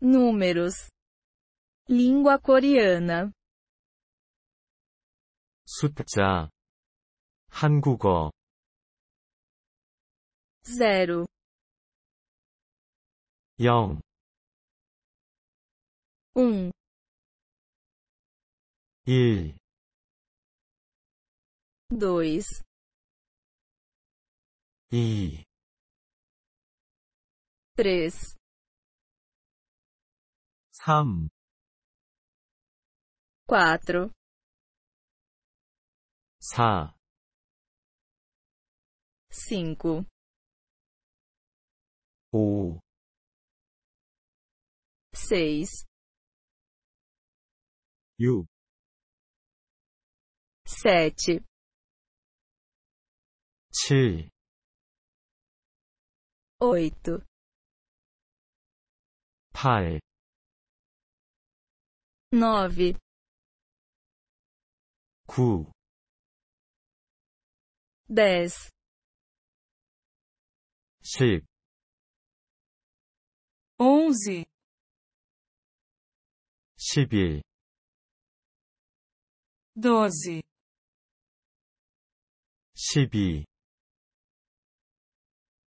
Números. Língua coreana. 숫자. 한국어. zero, 영, um, 1, dois, E. três, हम quatro, Sa. cinco, o seis, यु sete, 칠 oito, 팔 nove, cu, dez, se, onze, 십일, doze, 십이,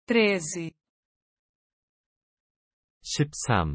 treze, 십삼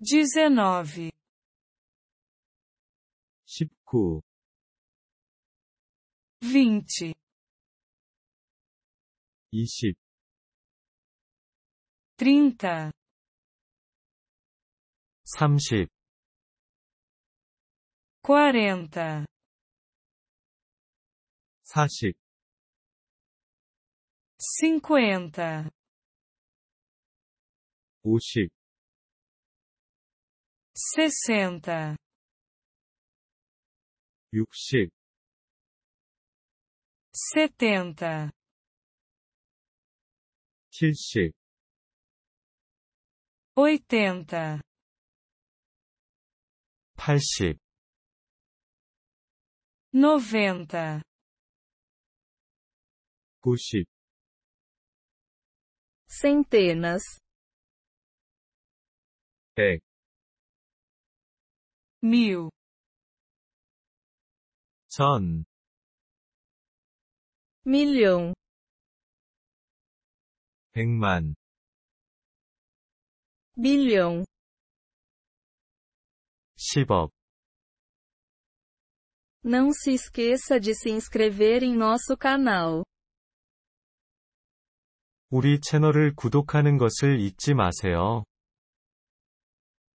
dezenove, chico, vinte, vinte, trinta, trinta, quarenta, quarenta cinquenta, cinquenta sessenta, 육십, setenta, 칠십, oitenta, 팔십, noventa, 구십, centenas, 백, mil 전 milhão 백만 bilhão 십억 Não se esqueça de se inscrever em nosso canal. 우리 채널을 구독하는 것을 잊지 마세요.